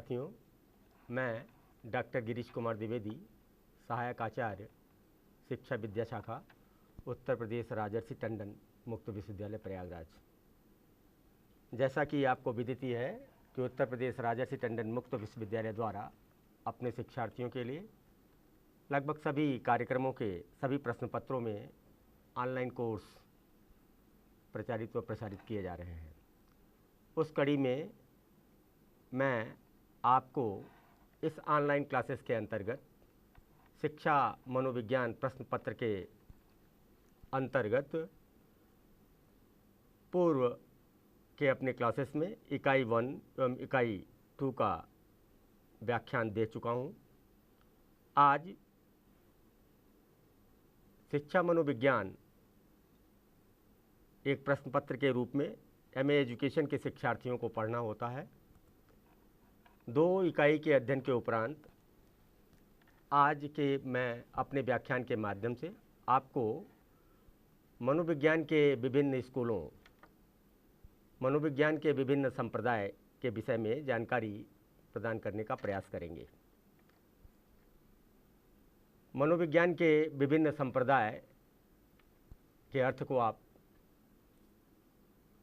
विद्यार्थियों मैं डॉक्टर गिरीश कुमार द्विवेदी सहायक आचार्य शिक्षा विद्या शाखा उत्तर प्रदेश राजर्षि टंडन मुक्त विश्वविद्यालय प्रयागराज जैसा कि आपको विदित है कि उत्तर प्रदेश राजर्षि टंडन मुक्त विश्वविद्यालय द्वारा अपने शिक्षार्थियों के लिए लगभग सभी कार्यक्रमों के सभी प्रश्न पत्रों में ऑनलाइन कोर्स प्रचारित व प्रसारित किए जा रहे हैं उस कड़ी में मैं आपको इस ऑनलाइन क्लासेस के अंतर्गत शिक्षा मनोविज्ञान प्रश्न पत्र के अंतर्गत पूर्व के अपने क्लासेस में इकाई वन एवं इकाई टू का व्याख्यान दे चुका हूँ आज शिक्षा मनोविज्ञान एक प्रश्न पत्र के रूप में एमए एजुकेशन के शिक्षार्थियों को पढ़ना होता है दो इकाई के अध्ययन के उपरांत आज के मैं अपने व्याख्यान के माध्यम से आपको मनोविज्ञान के विभिन्न स्कूलों मनोविज्ञान के विभिन्न संप्रदाय के विषय में जानकारी प्रदान करने का प्रयास करेंगे मनोविज्ञान के विभिन्न संप्रदाय के अर्थ को आप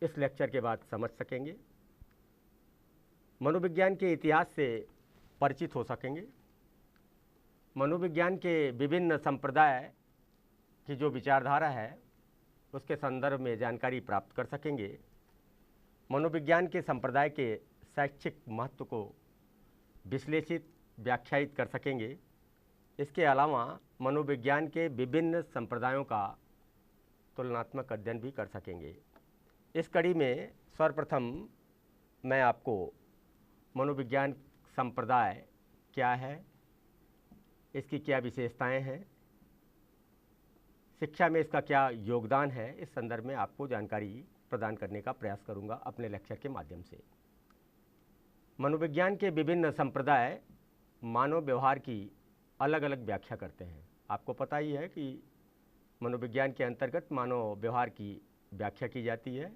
इस लेक्चर के बाद समझ सकेंगे मनोविज्ञान के इतिहास से परिचित हो सकेंगे मनोविज्ञान के विभिन्न संप्रदाय की जो विचारधारा है उसके संदर्भ में जानकारी प्राप्त कर सकेंगे मनोविज्ञान के संप्रदाय के शैक्षिक महत्व को विश्लेषित व्याख्यायित कर सकेंगे इसके अलावा मनोविज्ञान के विभिन्न संप्रदायों का तुलनात्मक अध्ययन भी कर सकेंगे इस कड़ी में सर्वप्रथम मैं आपको मनोविज्ञान संप्रदाय क्या है इसकी क्या विशेषताएं हैं शिक्षा में इसका क्या योगदान है इस संदर्भ में आपको जानकारी प्रदान करने का प्रयास करूंगा अपने लेक्चर के माध्यम से मनोविज्ञान के विभिन्न संप्रदाय मानव व्यवहार की अलग अलग व्याख्या करते हैं आपको पता ही है कि मनोविज्ञान के अंतर्गत मानव व्यवहार की व्याख्या की जाती है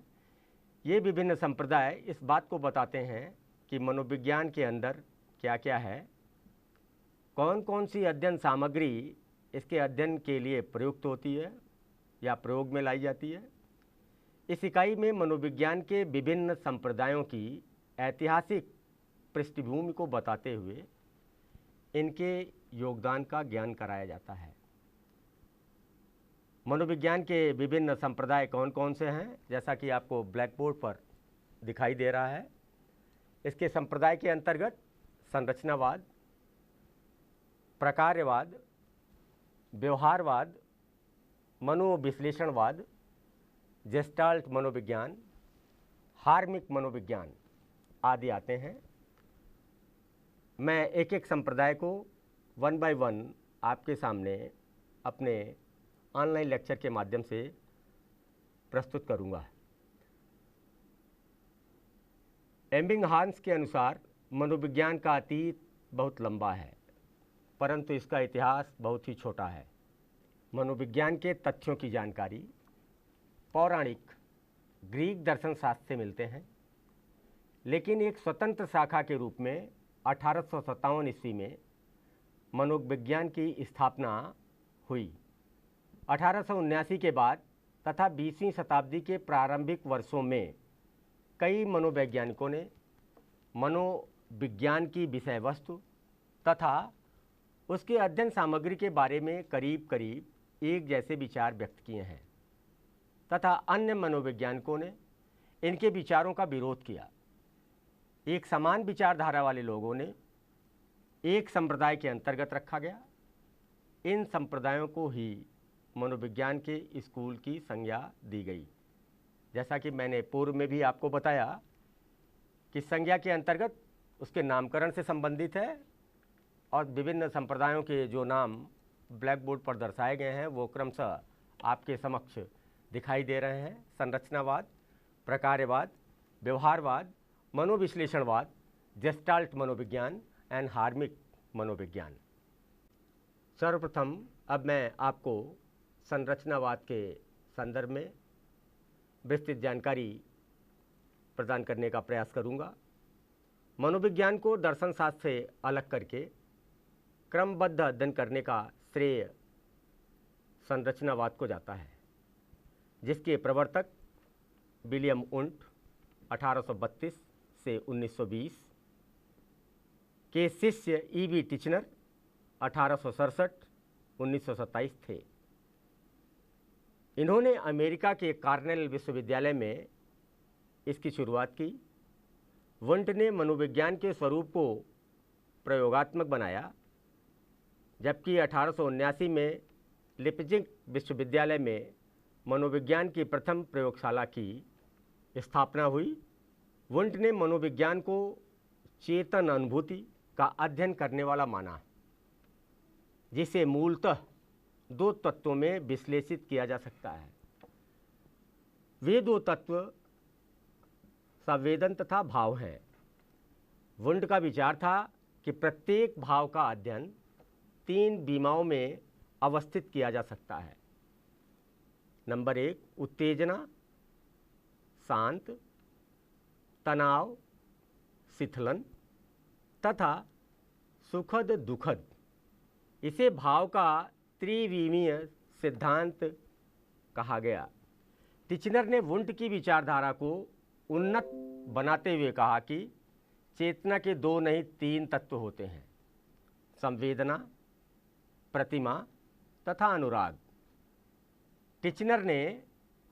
ये विभिन्न संप्रदाय इस बात को बताते हैं कि मनोविज्ञान के अंदर क्या क्या है कौन कौन सी अध्ययन सामग्री इसके अध्ययन के लिए प्रयुक्त होती है या प्रयोग में लाई जाती है इस इकाई में मनोविज्ञान के विभिन्न संप्रदायों की ऐतिहासिक पृष्ठभूमि को बताते हुए इनके योगदान का ज्ञान कराया जाता है मनोविज्ञान के विभिन्न संप्रदाय कौन कौन से हैं जैसा कि आपको ब्लैक बोर्ड पर दिखाई दे रहा है इसके संप्रदाय के अंतर्गत संरचनावाद प्रकार्यवाद व्यवहारवाद मनोविश्लेषणवाद जेस्टाल्ट मनोविज्ञान हार्मिक मनोविज्ञान आदि आते हैं मैं एक एक संप्रदाय को वन बाय वन आपके सामने अपने ऑनलाइन लेक्चर के माध्यम से प्रस्तुत करूंगा एम्बिंग हांस के अनुसार मनोविज्ञान का अतीत बहुत लंबा है परंतु इसका इतिहास बहुत ही छोटा है मनोविज्ञान के तथ्यों की जानकारी पौराणिक ग्रीक दर्शन शास्त्र से मिलते हैं लेकिन एक स्वतंत्र शाखा के रूप में अठारह ईस्वी में मनोविज्ञान की स्थापना हुई अठारह के बाद तथा बीसवीं शताब्दी के प्रारंभिक वर्षों में कई मनोवैज्ञानिकों ने मनोविज्ञान की विषय वस्तु तथा उसके अध्ययन सामग्री के बारे में करीब करीब एक जैसे विचार व्यक्त किए हैं तथा अन्य मनोवैज्ञानिकों ने इनके विचारों का विरोध किया एक समान विचारधारा वाले लोगों ने एक संप्रदाय के अंतर्गत रखा गया इन संप्रदायों को ही मनोविज्ञान के स्कूल की संज्ञा दी गई जैसा कि मैंने पूर्व में भी आपको बताया कि संज्ञा के अंतर्गत उसके नामकरण से संबंधित है और विभिन्न संप्रदायों के जो नाम ब्लैक बोर्ड पर दर्शाए गए हैं वो क्रमशः आपके समक्ष दिखाई दे रहे हैं संरचनावाद प्रकार्यवाद व्यवहारवाद मनोविश्लेषणवाद जेस्टाल्ट मनोविज्ञान एंड हार्मिक मनोविज्ञान सर्वप्रथम अब मैं आपको संरचनावाद के संदर्भ में विस्तृत जानकारी प्रदान करने का प्रयास करूंगा मनोविज्ञान को दर्शन शास्त्र से अलग करके क्रमबद्ध अध्ययन करने का श्रेय संरचनावाद को जाता है जिसके प्रवर्तक विलियम उन्ट अठारह से 1920 के शिष्य ई बी टिचनर अठारह सौ थे इन्होंने अमेरिका के कार्नेल विश्वविद्यालय में इसकी शुरुआत की वंट ने मनोविज्ञान के स्वरूप को प्रयोगात्मक बनाया जबकि अठारह में लिपजिंग विश्वविद्यालय में मनोविज्ञान की प्रथम प्रयोगशाला की स्थापना हुई वंट ने मनोविज्ञान को चेतन अनुभूति का अध्ययन करने वाला माना जिसे मूलतः दो तत्वों में विश्लेषित किया जा सकता है वे दो तत्व संवेदन तथा भाव हैं वुंड का विचार था कि प्रत्येक भाव का अध्ययन तीन बीमाओं में अवस्थित किया जा सकता है नंबर एक उत्तेजना शांत तनाव शिथलन तथा सुखद दुखद इसे भाव का त्रिविमीय सिद्धांत कहा गया टिचनर ने वुंट की विचारधारा को उन्नत बनाते हुए कहा कि चेतना के दो नहीं तीन तत्व होते हैं संवेदना प्रतिमा तथा अनुराग टिचनर ने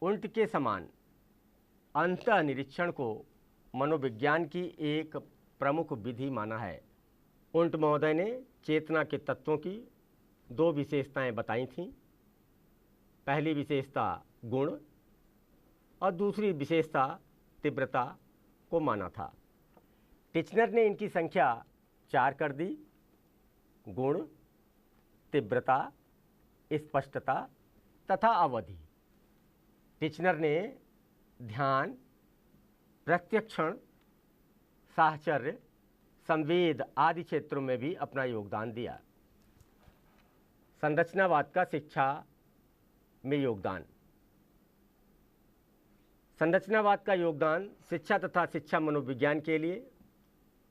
उल्ट के समान अंत निरीक्षण को मनोविज्ञान की एक प्रमुख विधि माना है उल्ट महोदय ने चेतना के तत्वों की दो विशेषताएं बताई थीं पहली विशेषता गुण और दूसरी विशेषता तीव्रता को माना था टिचनर ने इनकी संख्या चार कर दी गुण तीव्रता स्पष्टता तथा अवधि टिचनर ने ध्यान प्रत्यक्षण साहचर्य संवेद आदि क्षेत्रों में भी अपना योगदान दिया संरचनावाद का शिक्षा में योगदान संरचनावाद का योगदान शिक्षा तथा शिक्षा मनोविज्ञान के लिए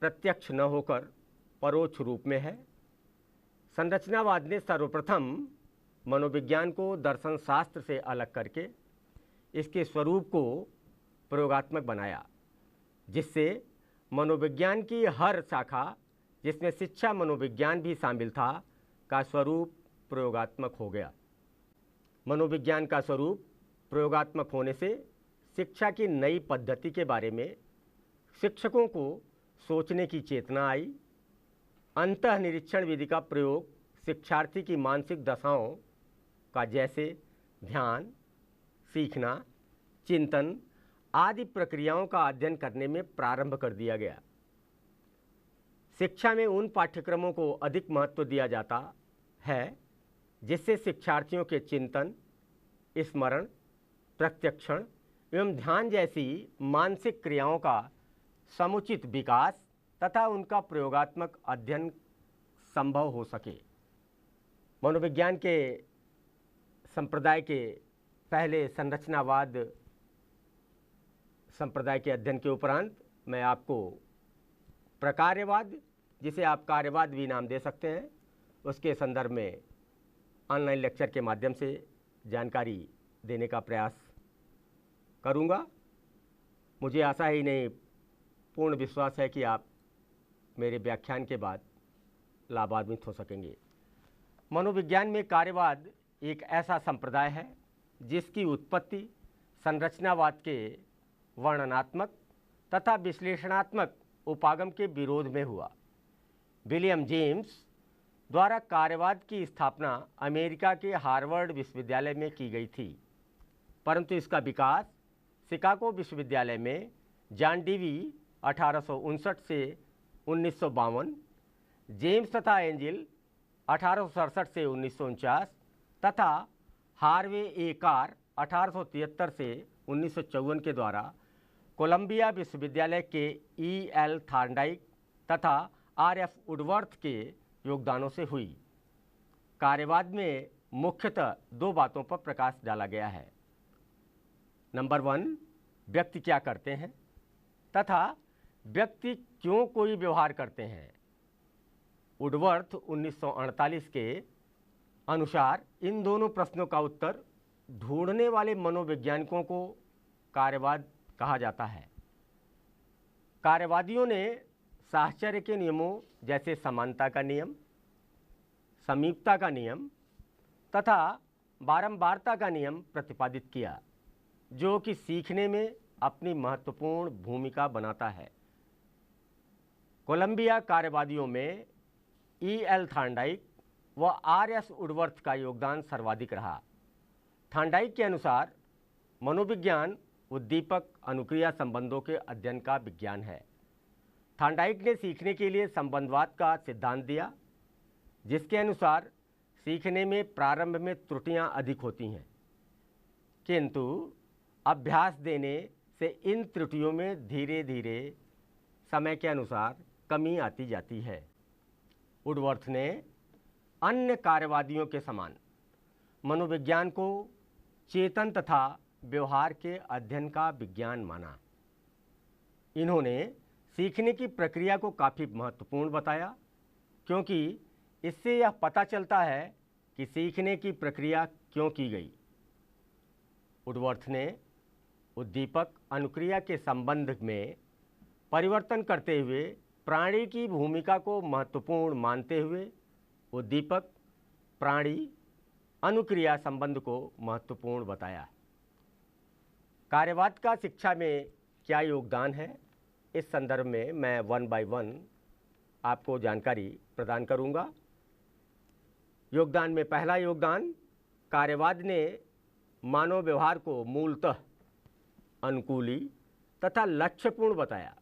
प्रत्यक्ष न होकर परोक्ष रूप में है संरचनावाद ने सर्वप्रथम मनोविज्ञान को दर्शन शास्त्र से अलग करके इसके स्वरूप को प्रयोगात्मक बनाया जिससे मनोविज्ञान की हर शाखा जिसमें शिक्षा मनोविज्ञान भी शामिल था का स्वरूप प्रयोगात्मक हो गया मनोविज्ञान का स्वरूप प्रयोगात्मक होने से शिक्षा की नई पद्धति के बारे में शिक्षकों को सोचने की चेतना आई अंत निरीक्षण विधि का प्रयोग शिक्षार्थी की मानसिक दशाओं का जैसे ध्यान सीखना चिंतन आदि प्रक्रियाओं का अध्ययन करने में प्रारंभ कर दिया गया शिक्षा में उन पाठ्यक्रमों को अधिक महत्व दिया जाता है जिससे शिक्षार्थियों के चिंतन स्मरण प्रत्यक्षण एवं ध्यान जैसी मानसिक क्रियाओं का समुचित विकास तथा उनका प्रयोगात्मक अध्ययन संभव हो सके मनोविज्ञान के संप्रदाय के पहले संरचनावाद संप्रदाय के अध्ययन के उपरांत मैं आपको प्रकार्यवाद जिसे आप कार्यवाद भी नाम दे सकते हैं उसके संदर्भ में ऑनलाइन लेक्चर के माध्यम से जानकारी देने का प्रयास करूँगा मुझे आशा ही नहीं पूर्ण विश्वास है कि आप मेरे व्याख्यान के बाद लाभान्वित हो सकेंगे मनोविज्ञान में कार्यवाद एक ऐसा संप्रदाय है जिसकी उत्पत्ति संरचनावाद के वर्णनात्मक तथा विश्लेषणात्मक उपागम के विरोध में हुआ विलियम जेम्स द्वारा कार्यवाद की स्थापना अमेरिका के हार्वर्ड विश्वविद्यालय में की गई थी परंतु इसका विकास शिकागो विश्वविद्यालय में जॉन डीवी अठारह से उन्नीस जेम्स तथा एंजिल अठारह से उन्नीस तथा हार्वे ए कार अठारह से उन्नीस के द्वारा कोलंबिया विश्वविद्यालय के ई एल थार्डाइक तथा आर एफ उडवर्थ के योगदानों से हुई कार्यवाद में मुख्यतः दो बातों पर प्रकाश डाला गया है नंबर वन व्यक्ति क्या करते हैं तथा व्यक्ति क्यों कोई व्यवहार करते हैं उडवर्थ 1948 के अनुसार इन दोनों प्रश्नों का उत्तर ढूंढने वाले मनोवैज्ञानिकों को कार्यवाद कहा जाता है कार्यवादियों ने साहचर्य के नियमों जैसे समानता का नियम समीपता का नियम तथा बारंबारता का नियम प्रतिपादित किया जो कि सीखने में अपनी महत्वपूर्ण भूमिका बनाता है कोलंबिया कार्यवादियों में ई e एल थांडाइक व आर एस उडवर्थ का योगदान सर्वाधिक रहा थांडाइक के अनुसार मनोविज्ञान उद्दीपक अनुक्रिया संबंधों के अध्ययन का विज्ञान है थांडाइक ने सीखने के लिए संबंधवाद का सिद्धांत दिया जिसके अनुसार सीखने में प्रारंभ में त्रुटियां अधिक होती हैं किंतु अभ्यास देने से इन त्रुटियों में धीरे धीरे समय के अनुसार कमी आती जाती है उडवर्थ ने अन्य कार्यवादियों के समान मनोविज्ञान को चेतन तथा व्यवहार के अध्ययन का विज्ञान माना इन्होंने सीखने की प्रक्रिया को काफ़ी महत्वपूर्ण बताया क्योंकि इससे यह पता चलता है कि सीखने की प्रक्रिया क्यों की गई उडवर्थ ने उद्दीपक अनुक्रिया के संबंध में परिवर्तन करते हुए प्राणी की भूमिका को महत्वपूर्ण मानते हुए उद्दीपक प्राणी अनुक्रिया संबंध को महत्वपूर्ण बताया कार्यवाद का शिक्षा में क्या योगदान है इस संदर्भ में मैं वन बाय वन आपको जानकारी प्रदान करूंगा। योगदान में पहला योगदान कार्यवाद ने मानव व्यवहार को मूलतः अनुकूली तथा लक्ष्यपूर्ण बताया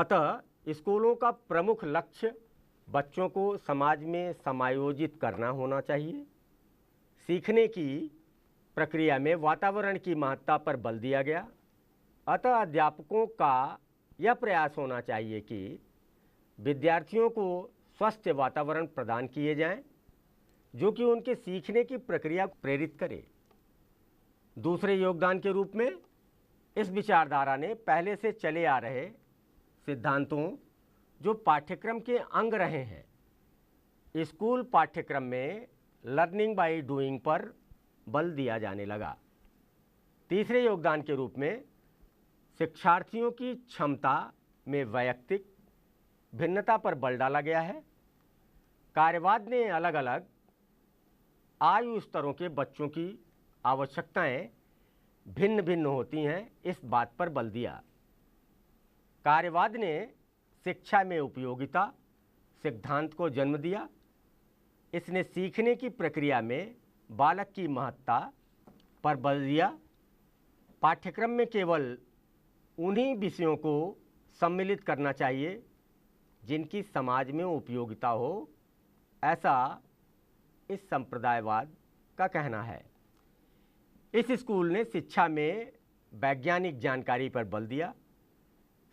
अतः स्कूलों का प्रमुख लक्ष्य बच्चों को समाज में समायोजित करना होना चाहिए सीखने की प्रक्रिया में वातावरण की महत्ता पर बल दिया गया अतः अध्यापकों का यह प्रयास होना चाहिए कि विद्यार्थियों को स्वस्थ वातावरण प्रदान किए जाएं, जो कि उनके सीखने की प्रक्रिया को प्रेरित करे दूसरे योगदान के रूप में इस विचारधारा ने पहले से चले आ रहे सिद्धांतों जो पाठ्यक्रम के अंग रहे हैं स्कूल पाठ्यक्रम में लर्निंग बाय डूइंग पर बल दिया जाने लगा तीसरे योगदान के रूप में शिक्षार्थियों की क्षमता में वैयक्तिक भिन्नता पर बल डाला गया है कार्यवाद ने अलग अलग आयु स्तरों के बच्चों की आवश्यकताएं भिन्न भिन्न होती हैं इस बात पर बल दिया कार्यवाद ने शिक्षा में उपयोगिता सिद्धांत को जन्म दिया इसने सीखने की प्रक्रिया में बालक की महत्ता पर बल दिया पाठ्यक्रम में केवल उन्हीं विषयों को सम्मिलित करना चाहिए जिनकी समाज में उपयोगिता हो ऐसा इस संप्रदायवाद का कहना है इस स्कूल ने शिक्षा में वैज्ञानिक जानकारी पर बल दिया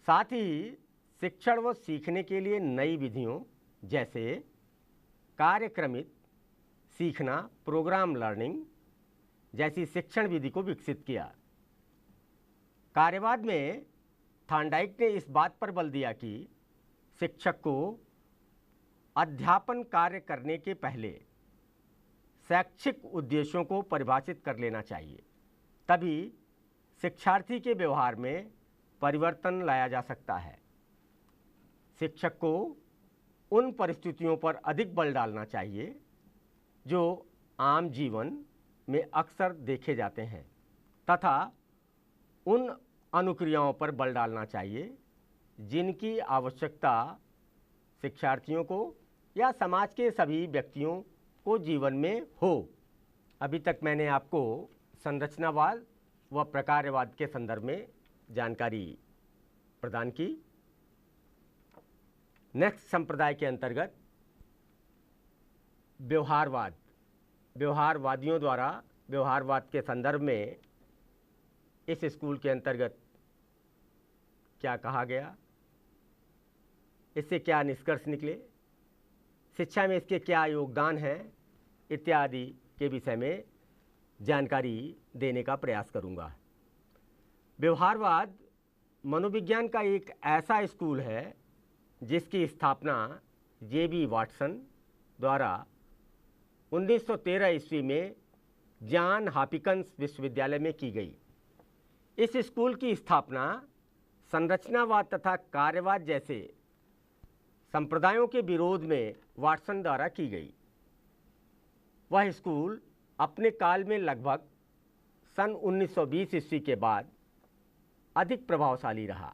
साथ ही शिक्षण व सीखने के लिए नई विधियों जैसे कार्यक्रमित सीखना प्रोग्राम लर्निंग जैसी शिक्षण विधि को विकसित किया कार्यवाद में थांडाइक ने इस बात पर बल दिया कि शिक्षक को अध्यापन कार्य करने के पहले शैक्षिक उद्देश्यों को परिभाषित कर लेना चाहिए तभी शिक्षार्थी के व्यवहार में परिवर्तन लाया जा सकता है शिक्षक को उन परिस्थितियों पर अधिक बल डालना चाहिए जो आम जीवन में अक्सर देखे जाते हैं तथा उन अनुक्रियाओं पर बल डालना चाहिए जिनकी आवश्यकता शिक्षार्थियों को या समाज के सभी व्यक्तियों को जीवन में हो अभी तक मैंने आपको संरचनावाद व प्रकार्यवाद के संदर्भ में जानकारी प्रदान की नेक्स्ट संप्रदाय के अंतर्गत व्यवहारवाद व्यवहारवादियों द्वारा व्यवहारवाद के संदर्भ में इस स्कूल के अंतर्गत क्या कहा गया इससे क्या निष्कर्ष निकले शिक्षा में इसके क्या योगदान हैं इत्यादि के विषय में जानकारी देने का प्रयास करूंगा। व्यवहारवाद मनोविज्ञान का एक ऐसा स्कूल है जिसकी स्थापना जे बी वाटसन द्वारा 1913 ईस्वी में जॉन हापिकंस विश्वविद्यालय में की गई इस स्कूल की स्थापना संरचनावाद तथा कार्यवाद जैसे संप्रदायों के विरोध में वाटसन द्वारा की गई वह स्कूल अपने काल में लगभग सन 1920 ईस्वी के बाद अधिक प्रभावशाली रहा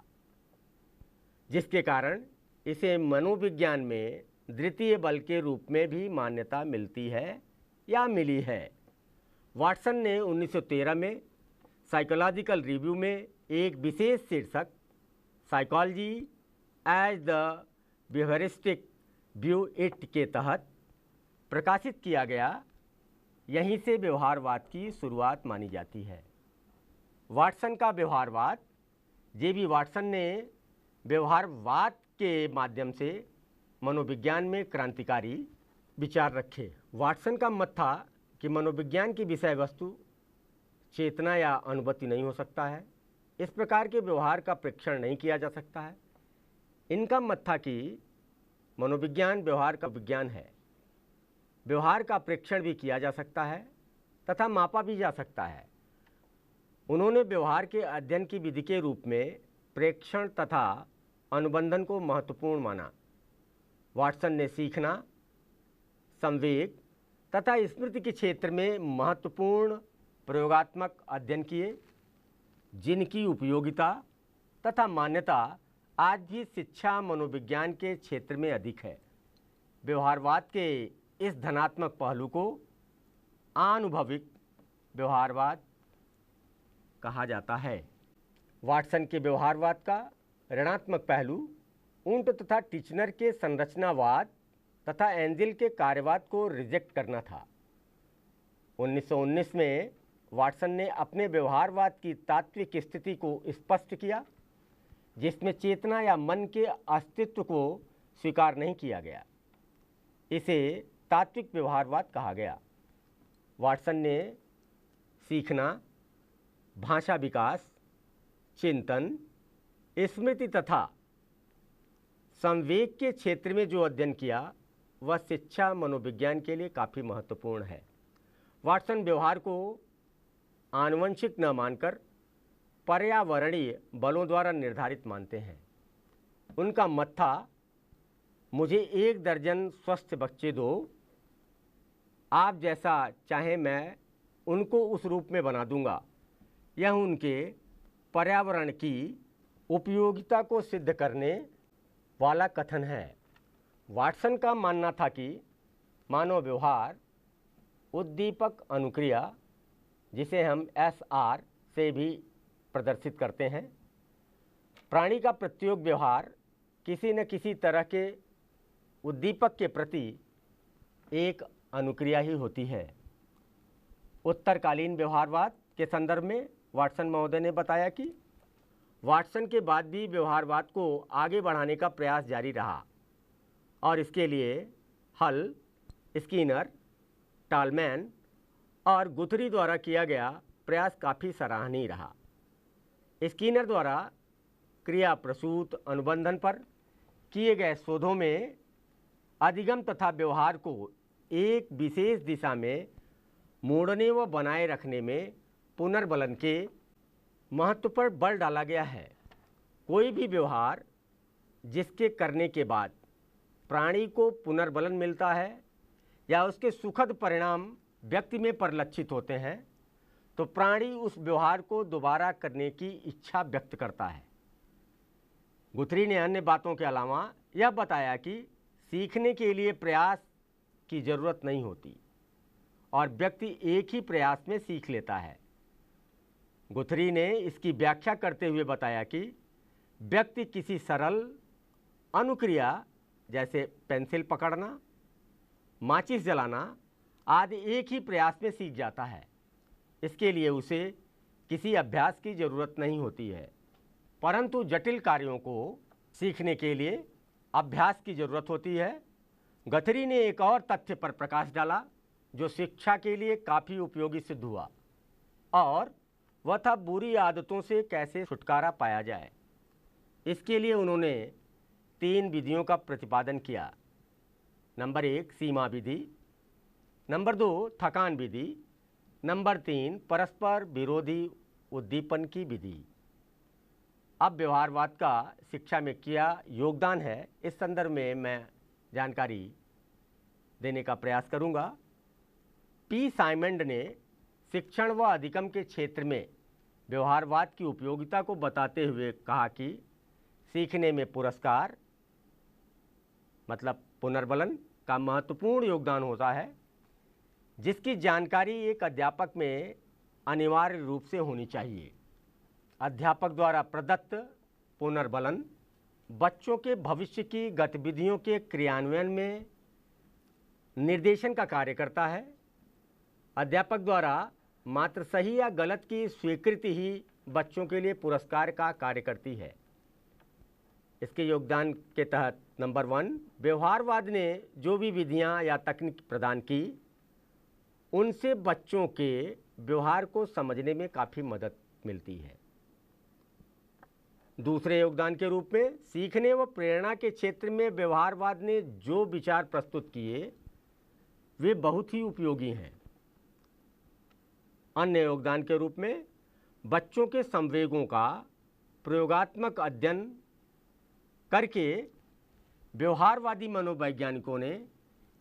जिसके कारण इसे मनोविज्ञान में द्वितीय बल के रूप में भी मान्यता मिलती है या मिली है वाटसन ने 1913 में साइकोलॉजिकल रिव्यू में एक विशेष शीर्षक psychology as the behavioristic view it के तहत प्रकाशित किया गया यहीं से व्यवहारवाद की शुरुआत मानी जाती है वाटसन का व्यवहारवाद जे बी वाटसन ने व्यवहारवाद के माध्यम से मनोविज्ञान में क्रांतिकारी विचार रखे वाटसन का मत था कि मनोविज्ञान की विषय वस्तु चेतना या अनुभूति नहीं हो सकता है इस प्रकार के व्यवहार का परीक्षण नहीं किया जा सकता है इनका मत था कि मनोविज्ञान व्यवहार का विज्ञान है व्यवहार का परीक्षण भी किया जा सकता है तथा मापा भी जा सकता है उन्होंने व्यवहार के अध्ययन की विधि के रूप में प्रेक्षण तथा अनुबंधन को महत्वपूर्ण माना वाटसन ने सीखना संवेग तथा स्मृति के क्षेत्र में महत्वपूर्ण प्रयोगात्मक अध्ययन किए जिनकी उपयोगिता तथा मान्यता आज भी शिक्षा मनोविज्ञान के क्षेत्र में अधिक है व्यवहारवाद के इस धनात्मक पहलू को आनुभविक व्यवहारवाद कहा जाता है वाटसन के व्यवहारवाद का ऋणात्मक पहलू ऊंट तथा टीचनर के संरचनावाद तथा एंजिल के कार्यवाद को रिजेक्ट करना था 1919 में वाटसन ने अपने व्यवहारवाद की तात्विक स्थिति को स्पष्ट किया जिसमें चेतना या मन के अस्तित्व को स्वीकार नहीं किया गया इसे तात्विक व्यवहारवाद कहा गया वाटसन ने सीखना भाषा विकास चिंतन स्मृति तथा संवेग के क्षेत्र में जो अध्ययन किया वह शिक्षा मनोविज्ञान के लिए काफ़ी महत्वपूर्ण है वाटसन व्यवहार को आनुवंशिक न मानकर पर्यावरणीय बलों द्वारा निर्धारित मानते हैं उनका मत था मुझे एक दर्जन स्वस्थ बच्चे दो आप जैसा चाहे मैं उनको उस रूप में बना दूंगा यह उनके पर्यावरण की उपयोगिता को सिद्ध करने वाला कथन है वाटसन का मानना था कि मानव व्यवहार उद्दीपक अनुक्रिया जिसे हम एस आर से भी प्रदर्शित करते हैं प्राणी का प्रत्योग व्यवहार किसी न किसी तरह के उद्दीपक के प्रति एक अनुक्रिया ही होती है उत्तरकालीन व्यवहारवाद के संदर्भ में वाटसन महोदय ने बताया कि वाटसन के बाद भी व्यवहारवाद को आगे बढ़ाने का प्रयास जारी रहा और इसके लिए हल स्कीनर टालमैन और गुथरी द्वारा किया गया प्रयास काफ़ी सराहनीय रहा स्कीनर द्वारा क्रिया प्रसूत अनुबंधन पर किए गए शोधों में अधिगम तथा व्यवहार को एक विशेष दिशा में मोड़ने व बनाए रखने में पुनर्बलन के महत्व पर बल डाला गया है कोई भी व्यवहार जिसके करने के बाद प्राणी को पुनर्बलन मिलता है या उसके सुखद परिणाम व्यक्ति में परिलक्षित होते हैं तो प्राणी उस व्यवहार को दोबारा करने की इच्छा व्यक्त करता है गुथरी ने अन्य बातों के अलावा यह बताया कि सीखने के लिए प्रयास की ज़रूरत नहीं होती और व्यक्ति एक ही प्रयास में सीख लेता है गुथरी ने इसकी व्याख्या करते हुए बताया कि व्यक्ति किसी सरल अनुक्रिया जैसे पेंसिल पकड़ना माचिस जलाना आदि एक ही प्रयास में सीख जाता है इसके लिए उसे किसी अभ्यास की ज़रूरत नहीं होती है परंतु जटिल कार्यों को सीखने के लिए अभ्यास की ज़रूरत होती है गथरी ने एक और तथ्य पर प्रकाश डाला जो शिक्षा के लिए काफ़ी उपयोगी सिद्ध हुआ और वह था बुरी आदतों से कैसे छुटकारा पाया जाए इसके लिए उन्होंने तीन विधियों का प्रतिपादन किया नंबर एक सीमा विधि नंबर दो थकान विधि नंबर तीन परस्पर विरोधी उद्दीपन की विधि अब व्यवहारवाद का शिक्षा में किया योगदान है इस संदर्भ में मैं जानकारी देने का प्रयास करूंगा पी साइमंड ने शिक्षण व अधिकम के क्षेत्र में व्यवहारवाद की उपयोगिता को बताते हुए कहा कि सीखने में पुरस्कार मतलब पुनर्बलन का महत्वपूर्ण योगदान होता है जिसकी जानकारी एक अध्यापक में अनिवार्य रूप से होनी चाहिए अध्यापक द्वारा प्रदत्त पुनर्बलन बच्चों के भविष्य की गतिविधियों के क्रियान्वयन में निर्देशन का कार्य करता है अध्यापक द्वारा मात्र सही या गलत की स्वीकृति ही बच्चों के लिए पुरस्कार का कार्य करती है इसके योगदान के तहत नंबर वन व्यवहारवाद ने जो भी विधियां या तकनीक प्रदान की उनसे बच्चों के व्यवहार को समझने में काफ़ी मदद मिलती है दूसरे योगदान के रूप में सीखने व प्रेरणा के क्षेत्र में व्यवहारवाद ने जो विचार प्रस्तुत किए वे बहुत ही उपयोगी हैं अन्य योगदान के रूप में बच्चों के संवेगों का प्रयोगात्मक अध्ययन करके व्यवहारवादी मनोवैज्ञानिकों ने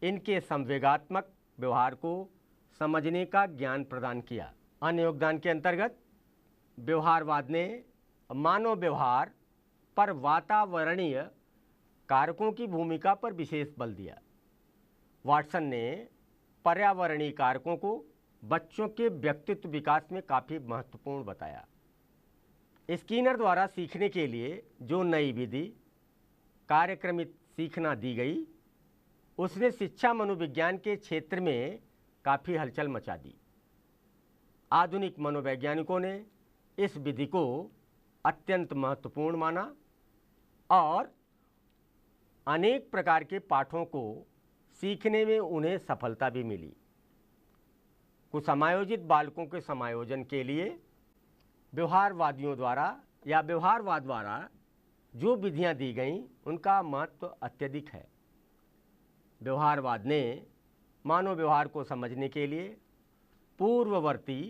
इनके संवेगात्मक व्यवहार को समझने का ज्ञान प्रदान किया अन्य योगदान के अंतर्गत व्यवहारवाद ने मानव व्यवहार पर वातावरणीय कारकों की भूमिका पर विशेष बल दिया वाटसन ने पर्यावरणीय कारकों को बच्चों के व्यक्तित्व विकास में काफ़ी महत्वपूर्ण बताया स्कीनर द्वारा सीखने के लिए जो नई विधि कार्यक्रमित सीखना दी गई उसने शिक्षा मनोविज्ञान के क्षेत्र में काफ़ी हलचल मचा दी आधुनिक मनोवैज्ञानिकों ने इस विधि को अत्यंत महत्वपूर्ण माना और अनेक प्रकार के पाठों को सीखने में उन्हें सफलता भी मिली कुछ समायोजित बालकों के समायोजन के लिए व्यवहारवादियों द्वारा या व्यवहारवाद द्वारा जो विधियां दी गईं उनका महत्व अत्यधिक है व्यवहारवाद ने मानव व्यवहार को समझने के लिए पूर्ववर्ती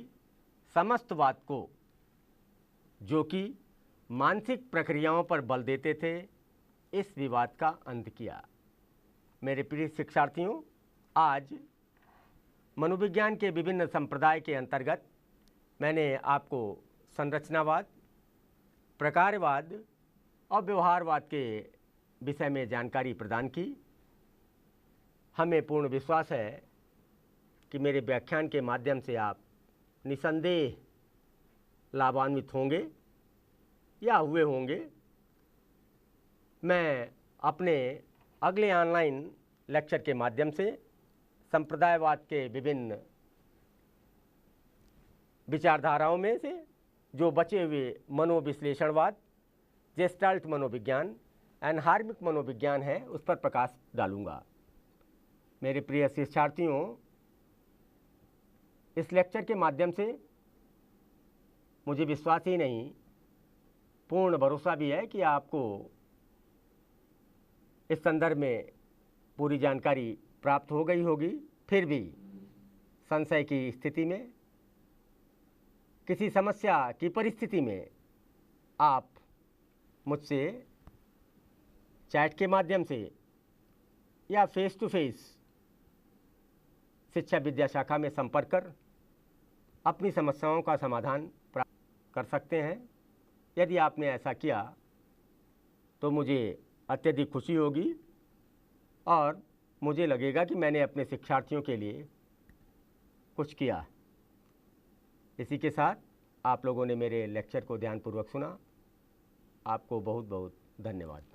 समस्तवाद को जो कि मानसिक प्रक्रियाओं पर बल देते थे इस विवाद का अंत किया मेरे प्रिय शिक्षार्थियों आज मनोविज्ञान के विभिन्न संप्रदाय के अंतर्गत मैंने आपको संरचनावाद प्रकारवाद और व्यवहारवाद के विषय में जानकारी प्रदान की हमें पूर्ण विश्वास है कि मेरे व्याख्यान के माध्यम से आप निसंदेह लाभान्वित होंगे या हुए होंगे मैं अपने अगले ऑनलाइन लेक्चर के माध्यम से संप्रदायवाद के विभिन्न विचारधाराओं में से जो बचे हुए मनोविश्लेषणवाद जेस्टाल्ट मनोविज्ञान एंड हार्मिक मनोविज्ञान है उस पर प्रकाश डालूंगा मेरे प्रिय शिक्षार्थियों इस लेक्चर के माध्यम से मुझे विश्वास ही नहीं पूर्ण भरोसा भी है कि आपको इस संदर्भ में पूरी जानकारी प्राप्त हो गई होगी फिर भी संशय की स्थिति में किसी समस्या की परिस्थिति में आप मुझसे चैट के माध्यम से या फेस टू फेस शिक्षा विद्या शाखा में संपर्क कर अपनी समस्याओं का समाधान प्राप्त कर सकते हैं यदि आपने ऐसा किया तो मुझे अत्यधिक खुशी होगी और मुझे लगेगा कि मैंने अपने शिक्षार्थियों के लिए कुछ किया इसी के साथ आप लोगों ने मेरे लेक्चर को ध्यानपूर्वक सुना आपको बहुत बहुत धन्यवाद